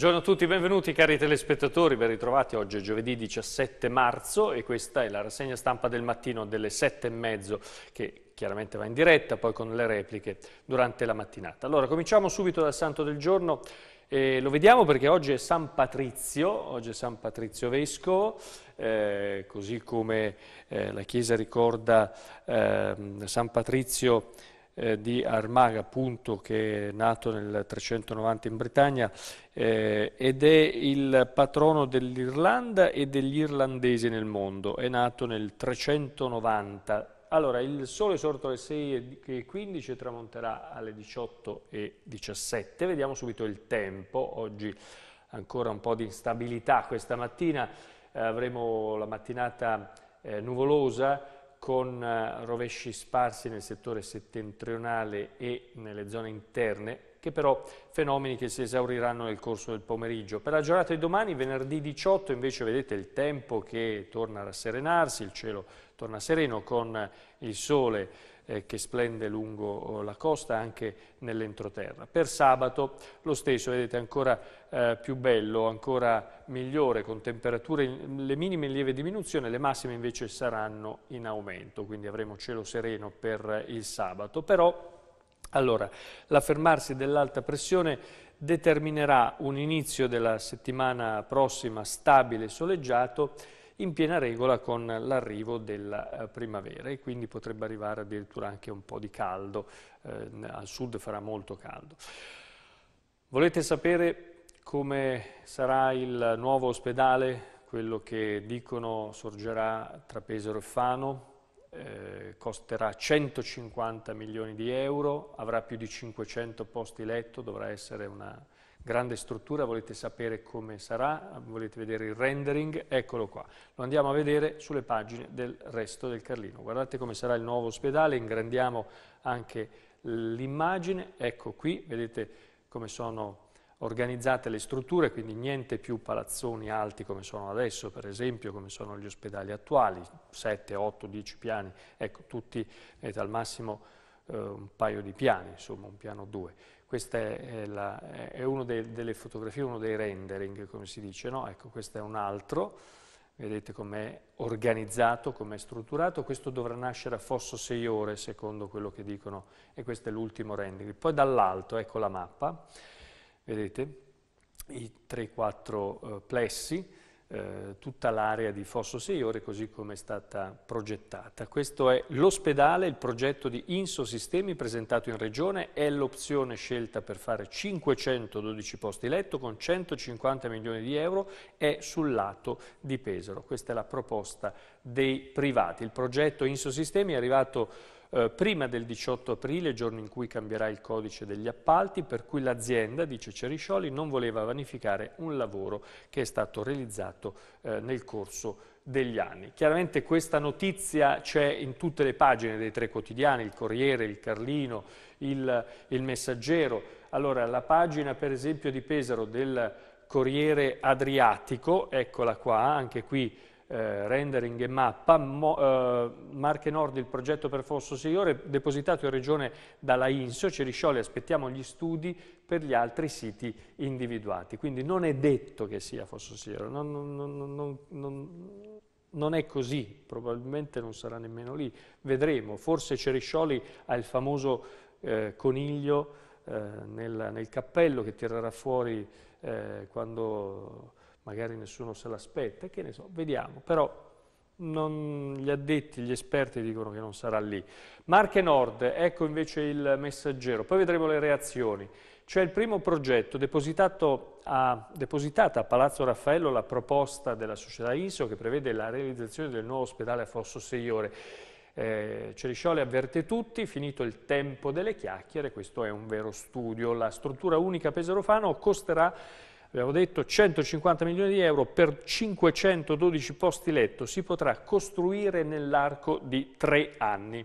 Buongiorno a tutti, benvenuti cari telespettatori, ben ritrovati. Oggi è giovedì 17 marzo e questa è la rassegna stampa del mattino delle sette e mezzo che chiaramente va in diretta, poi con le repliche durante la mattinata. Allora, cominciamo subito dal santo del giorno. E lo vediamo perché oggi è San Patrizio, oggi è San Patrizio Vescovo, eh, così come eh, la Chiesa ricorda eh, San Patrizio eh, di Armaga, appunto, che è nato nel 390 in Britannia eh, ed è il patrono dell'Irlanda e degli irlandesi nel mondo. È nato nel 390. Allora, il sole è sorto alle 6.15 e tramonterà alle 18.17. Vediamo subito il tempo. Oggi ancora un po' di instabilità questa mattina. Eh, avremo la mattinata eh, nuvolosa con eh, rovesci sparsi nel settore settentrionale e nelle zone interne, che però fenomeni che si esauriranno nel corso del pomeriggio. Per la giornata di domani, venerdì 18, invece vedete il tempo che torna a rasserenarsi, il cielo torna sereno con il sole eh, che splende lungo oh, la costa anche nell'entroterra. Per sabato lo stesso, vedete ancora eh, più bello, ancora migliore, con temperature, in, le minime in lieve diminuzione, le massime invece saranno in aumento, quindi avremo cielo sereno per il sabato. Però, allora, l'affermarsi dell'alta pressione determinerà un inizio della settimana prossima stabile e soleggiato in piena regola con l'arrivo della eh, primavera e quindi potrebbe arrivare addirittura anche un po' di caldo, eh, al sud farà molto caldo. Volete sapere come sarà il nuovo ospedale, quello che dicono sorgerà tra Pesaro e Fano? Eh, costerà 150 milioni di euro, avrà più di 500 posti letto, dovrà essere una grande struttura, volete sapere come sarà, volete vedere il rendering, eccolo qua. Lo andiamo a vedere sulle pagine del resto del Carlino. Guardate come sarà il nuovo ospedale, ingrandiamo anche l'immagine, ecco qui, vedete come sono organizzate le strutture, quindi niente più palazzoni alti come sono adesso, per esempio, come sono gli ospedali attuali, 7, 8, 10 piani, ecco, tutti, vedete, al massimo eh, un paio di piani, insomma, un piano 2. Questa è, la, è una de, delle fotografie, uno dei rendering, come si dice, no? Ecco, questo è un altro, vedete com'è organizzato, com'è strutturato, questo dovrà nascere a Fosso 6 ore, secondo quello che dicono, e questo è l'ultimo rendering. Poi dall'alto, ecco la mappa, vedete, i 3-4 eh, plessi, eh, tutta l'area di Fosso Seiore così come è stata progettata. Questo è l'ospedale, il progetto di Insosistemi presentato in Regione, è l'opzione scelta per fare 512 posti letto con 150 milioni di euro, è sul lato di Pesaro. Questa è la proposta dei privati. Il progetto Insosistemi è arrivato eh, prima del 18 aprile, giorno in cui cambierà il codice degli appalti, per cui l'azienda, dice Ceriscioli, non voleva vanificare un lavoro che è stato realizzato eh, nel corso degli anni. Chiaramente questa notizia c'è in tutte le pagine dei tre quotidiani, il Corriere, il Carlino, il, il Messaggero. Allora, la pagina per esempio di Pesaro del Corriere Adriatico, eccola qua, anche qui eh, rendering e mappa, Mo, eh, Marche Nord il progetto per Fosso Signore, depositato in regione dalla INSO, Ceriscioli aspettiamo gli studi per gli altri siti individuati, quindi non è detto che sia Fosso Signore, non, non, non, non è così, probabilmente non sarà nemmeno lì, vedremo, forse Ceriscioli ha il famoso eh, coniglio eh, nel, nel, cappello che tirerà fuori eh, quando magari nessuno se l'aspetta, che ne so, vediamo, però non, gli addetti, gli esperti dicono che non sarà lì. Marche Nord, ecco invece il messaggero, poi vedremo le reazioni. C'è il primo progetto, a, depositata a Palazzo Raffaello la proposta della società ISO che prevede la realizzazione del nuovo ospedale a Fosso Seiore. Eh, Cerisciole avverte tutti, finito il tempo delle chiacchiere, questo è un vero studio. La struttura unica peserofano costerà abbiamo detto 150 milioni di euro per 512 posti letto si potrà costruire nell'arco di tre anni.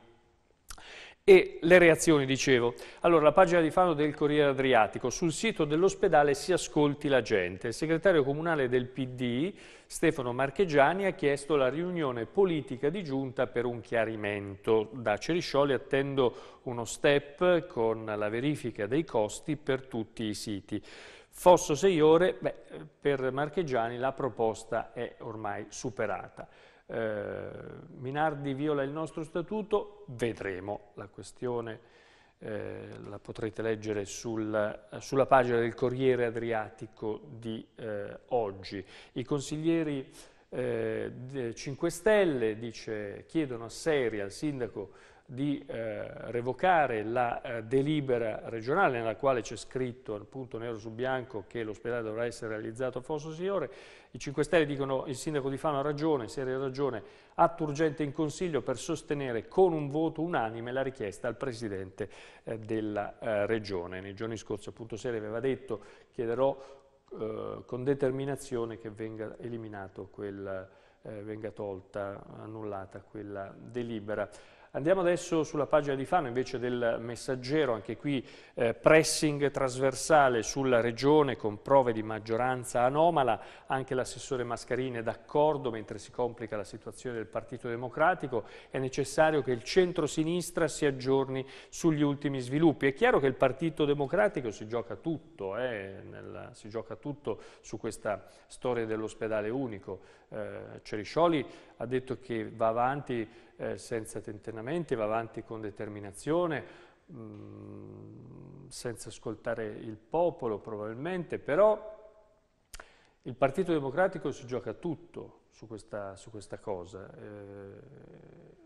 E le reazioni, dicevo. Allora, la pagina di Fano del Corriere Adriatico. Sul sito dell'ospedale si ascolti la gente. Il segretario comunale del PD, Stefano Marchegiani, ha chiesto la riunione politica di giunta per un chiarimento. Da Ceriscioli attendo uno step con la verifica dei costi per tutti i siti. Fosso 6 ore, beh, per Marchegiani la proposta è ormai superata eh, Minardi viola il nostro statuto, vedremo la questione, eh, la potrete leggere sul, sulla pagina del Corriere Adriatico di eh, oggi. I consiglieri 5 eh, Stelle dice, chiedono a Seri, al sindaco, di eh, revocare la eh, delibera regionale nella quale c'è scritto appunto nero su bianco che l'ospedale dovrà essere realizzato a Fosso Signore, i 5 Stelle dicono il sindaco di Fano ha ragione, seria ragione, atto urgente in consiglio per sostenere con un voto unanime la richiesta al Presidente eh, della eh, Regione. Nei giorni scorsi appunto Sere aveva detto chiederò eh, con determinazione che venga eliminato quel, eh, venga tolta, annullata quella delibera. Andiamo adesso sulla pagina di Fano invece del messaggero, anche qui eh, pressing trasversale sulla regione con prove di maggioranza anomala, anche l'assessore Mascarini è d'accordo mentre si complica la situazione del Partito Democratico, è necessario che il centro-sinistra si aggiorni sugli ultimi sviluppi. È chiaro che il Partito Democratico si gioca tutto, eh, nel, si gioca tutto su questa storia dell'ospedale unico. Eh, Ceriscioli ha detto che va avanti eh, senza tentennamenti, va avanti con determinazione, mh, mm, senza ascoltare il popolo probabilmente, però il Partito Democratico si gioca tutto su questa, su questa cosa. Eh,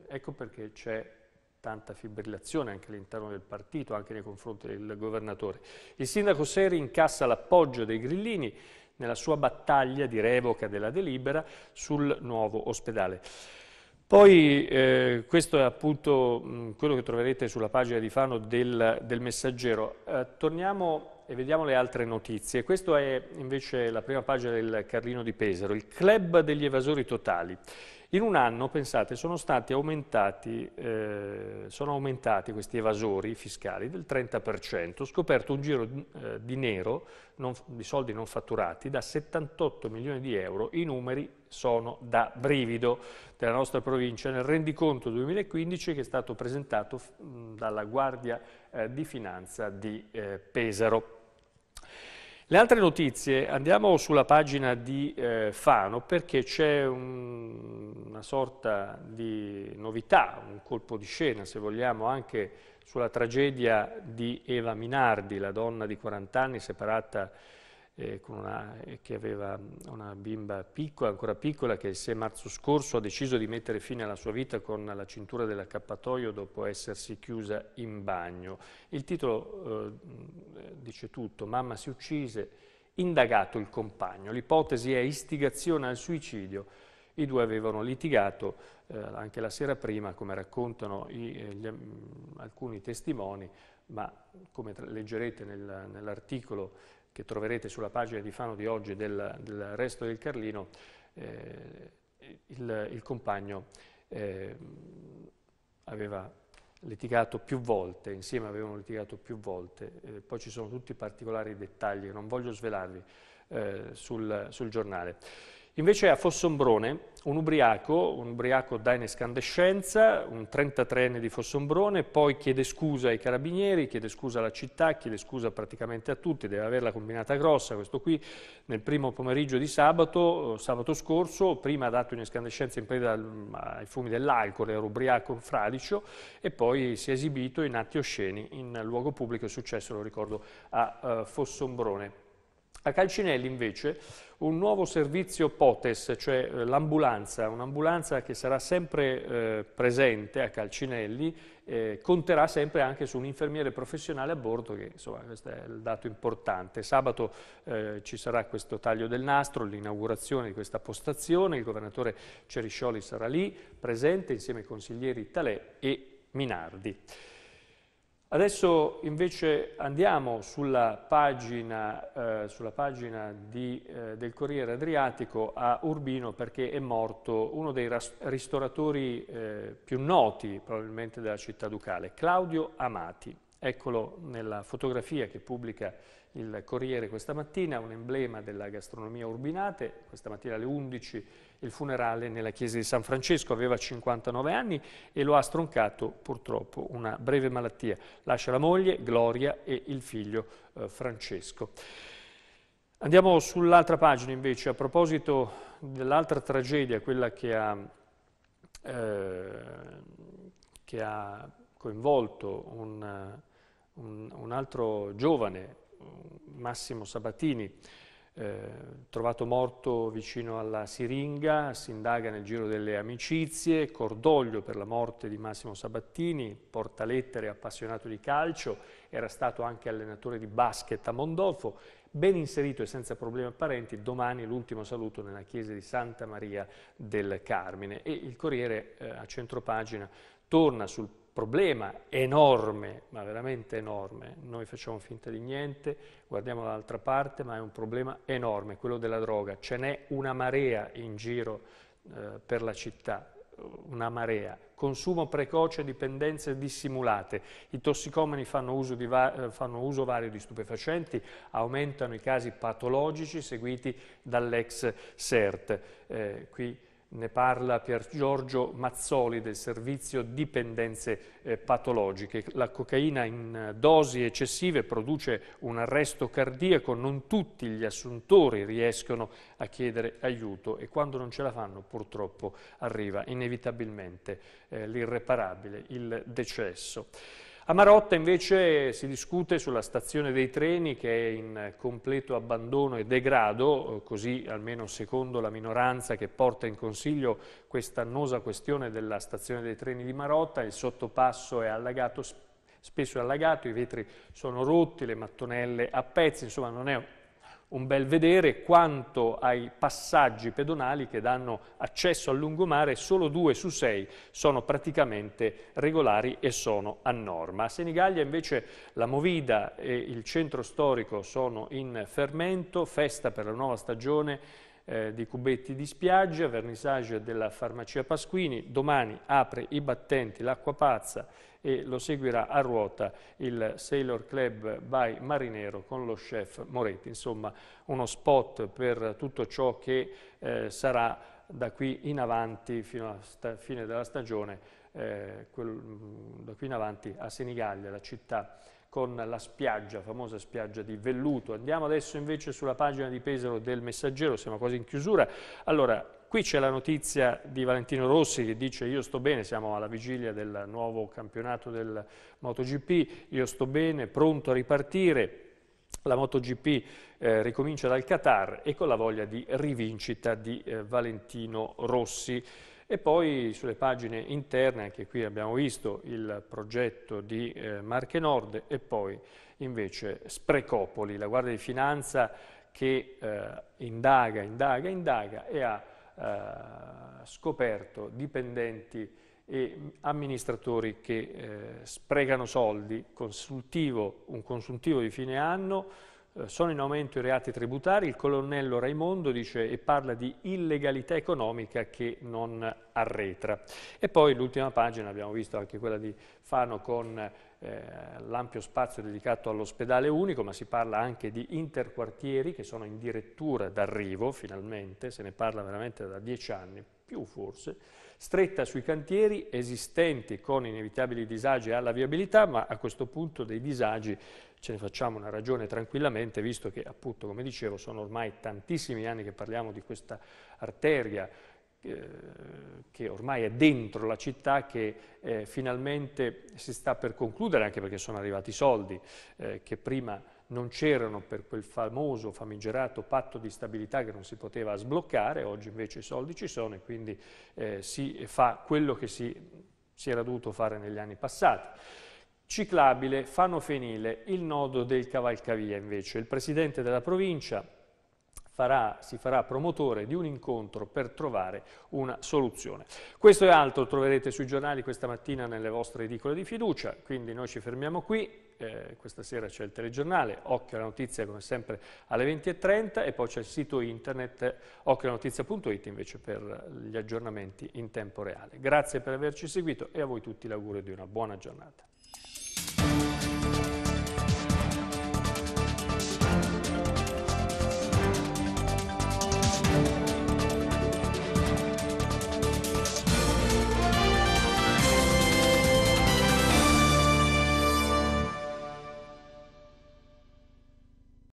ecco perché c'è tanta fibrillazione anche all'interno del partito, anche nei confronti del governatore. Il sindaco Seri incassa l'appoggio dei grillini nella sua battaglia di revoca della delibera sul nuovo ospedale. Poi eh, questo è appunto mh, mm, quello che troverete sulla pagina di Fano del, del Messaggero. Eh, torniamo e vediamo le altre notizie. Questa è invece la prima pagina del Carlino di Pesaro, il club degli evasori totali. In un anno, pensate, sono stati aumentati, eh, sono aumentati questi evasori fiscali del 30%, scoperto un giro eh, di nero, non, di soldi non fatturati, da 78 milioni di euro, i numeri sono da brivido della nostra provincia nel rendiconto 2015 che è stato presentato dalla Guardia eh, di Finanza di eh, Pesaro. Le altre notizie, andiamo sulla pagina di eh, Fano perché c'è un, una sorta di novità, un colpo di scena se vogliamo anche sulla tragedia di Eva Minardi, la donna di 40 anni separata eh, una, eh, che aveva mm, una bimba piccola, ancora piccola, che il 6 marzo scorso ha deciso di mettere fine alla sua vita con la cintura dell'accappatoio dopo essersi chiusa in bagno. Il titolo eh, mm, dice tutto, mamma si uccise, indagato il compagno, l'ipotesi è istigazione al suicidio. I due avevano litigato eh, anche la sera prima, come raccontano i, eh, gli, mm, alcuni testimoni, ma come leggerete nel, nell'articolo che troverete sulla pagina di Fano di oggi del, del resto del Carlino, eh, il, il, compagno eh, aveva litigato più volte, insieme avevano litigato più volte, eh, poi ci sono tutti i particolari dettagli che non voglio svelarvi eh, sul, sul giornale. Invece a Fossombrone un ubriaco, un ubriaco da in escandescenza, un 33enne di Fossombrone, poi chiede scusa ai carabinieri, chiede scusa alla città, chiede scusa praticamente a tutti, deve averla combinata grossa, questo qui nel primo pomeriggio di sabato, sabato scorso, prima ha dato in escandescenza in preda ai fumi dell'alcol, era ubriaco in fradicio e poi si è esibito in atti osceni in luogo pubblico, è successo, lo ricordo, a eh, Fossombrone. A Calcinelli invece un nuovo servizio POTES, cioè eh, l'ambulanza, un'ambulanza che sarà sempre eh, presente a Calcinelli, eh, conterà sempre anche su un infermiere professionale a bordo, che insomma questo è il dato importante. Sabato eh, ci sarà questo taglio del nastro, l'inaugurazione di questa postazione, il governatore Ceriscioli sarà lì presente insieme ai consiglieri Talè e Minardi. Adesso invece andiamo sulla pagina, eh, sulla pagina di, eh, del Corriere Adriatico a Urbino perché è morto uno dei ristoratori eh, più noti probabilmente della città ducale, Claudio Amati. Eccolo nella fotografia che pubblica il Corriere questa mattina, un emblema della gastronomia urbinate, questa mattina alle 11 il funerale nella chiesa di San Francesco, aveva 59 anni e lo ha stroncato purtroppo una breve malattia. Lascia la moglie Gloria e il figlio eh, Francesco. Andiamo sull'altra pagina invece, a proposito dell'altra tragedia, quella che ha, eh, che ha coinvolto un, un, un altro giovane Massimo Sabatini, eh, trovato morto vicino alla siringa, si indaga nel giro delle amicizie, cordoglio per la morte di Massimo Sabattini, portalettere appassionato di calcio, era stato anche allenatore di basket a Mondolfo, ben inserito e senza problemi apparenti, domani l'ultimo saluto nella chiesa di Santa Maria del Carmine. E il Corriere eh, a centropagina torna sul problema enorme, ma veramente enorme, noi facciamo finta di niente, guardiamo dall'altra parte, ma è un problema enorme, quello della droga. Ce n'è una marea in giro eh, per la città, una marea. Consumo precoce, dipendenze dissimulate. I tossicomani fanno uso, va- eh, fanno uso vario di stupefacenti, aumentano i casi patologici seguiti dall'ex CERT. Eh, qui ne parla Pier Giorgio Mazzoli del servizio dipendenze eh, patologiche. La cocaina in eh, dosi eccessive produce un arresto cardiaco, non tutti gli assuntori riescono a chiedere aiuto e quando non ce la fanno purtroppo arriva inevitabilmente eh, l'irreparabile, il decesso. A Marotta invece si discute sulla stazione dei treni che è in completo abbandono e degrado, eh, così almeno secondo la minoranza che porta in consiglio questa annosa questione della stazione dei treni di Marotta, il sottopasso è allagato, spesso è allagato, i vetri sono rotti, le mattonelle a pezzi, insomma non è un bel vedere quanto ai passaggi pedonali che danno accesso al lungomare solo due su sei sono praticamente regolari e sono a norma. A Senigallia invece la Movida e il centro storico sono in fermento, festa per la nuova stagione eh, di cubetti di spiaggia, vernissage della farmacia Pasquini, domani apre i battenti l'acqua pazza e lo seguirà a ruota il Sailor Club by Marinero con lo chef Moretti, insomma uno spot per tutto ciò che eh, sarà da qui in avanti fino alla fine della stagione, eh, quel, mm, da qui in avanti a Senigallia, la città con la spiaggia, famosa spiaggia di Velluto. Andiamo adesso invece sulla pagina di Pesaro del Messaggero, siamo quasi in chiusura. Allora, qui c'è la notizia di Valentino Rossi che dice io sto bene, siamo alla vigilia del nuovo campionato del MotoGP, io sto bene, pronto a ripartire. La MotoGP eh, ricomincia dal Qatar e con la voglia di rivincita di eh, Valentino Rossi. E poi sulle pagine interne, anche qui abbiamo visto il progetto di eh, Marche Nord e poi invece Sprecopoli, la Guardia di Finanza che eh, indaga, indaga, indaga e ha eh, scoperto dipendenti e amministratori che eh, sprecano soldi, consultivo, un consultivo di fine anno, eh, sono in aumento i reati tributari, il colonnello Raimondo dice e parla di illegalità economica che non arretra. E poi l'ultima pagina, abbiamo visto anche quella di Fano con eh, l'ampio spazio dedicato all'ospedale unico, ma si parla anche di interquartieri che sono in direttura d'arrivo finalmente, se ne parla veramente da dieci anni, più forse, stretta sui cantieri esistenti con inevitabili disagi alla viabilità, ma a questo punto dei disagi ce ne facciamo una ragione tranquillamente, visto che appunto, come dicevo, sono ormai tantissimi anni che parliamo di questa arteria eh, che ormai è dentro la città, che eh, finalmente si sta per concludere, anche perché sono arrivati i soldi eh, che prima non c'erano per quel famoso famigerato patto di stabilità che non si poteva sbloccare, oggi invece i soldi ci sono e quindi eh, si fa quello che si, si era dovuto fare negli anni passati. Ciclabile, Fanofenile, il nodo del cavalcavia invece. Il presidente della provincia farà, si farà promotore di un incontro per trovare una soluzione. Questo e altro troverete sui giornali questa mattina nelle vostre edicole di fiducia, quindi noi ci fermiamo qui. Eh, questa sera c'è il telegiornale, Occhio alla Notizia come sempre alle 20.30 e poi c'è il sito internet occhiolanotizia.it invece per gli aggiornamenti in tempo reale. Grazie per averci seguito e a voi tutti l'augurio di una buona giornata.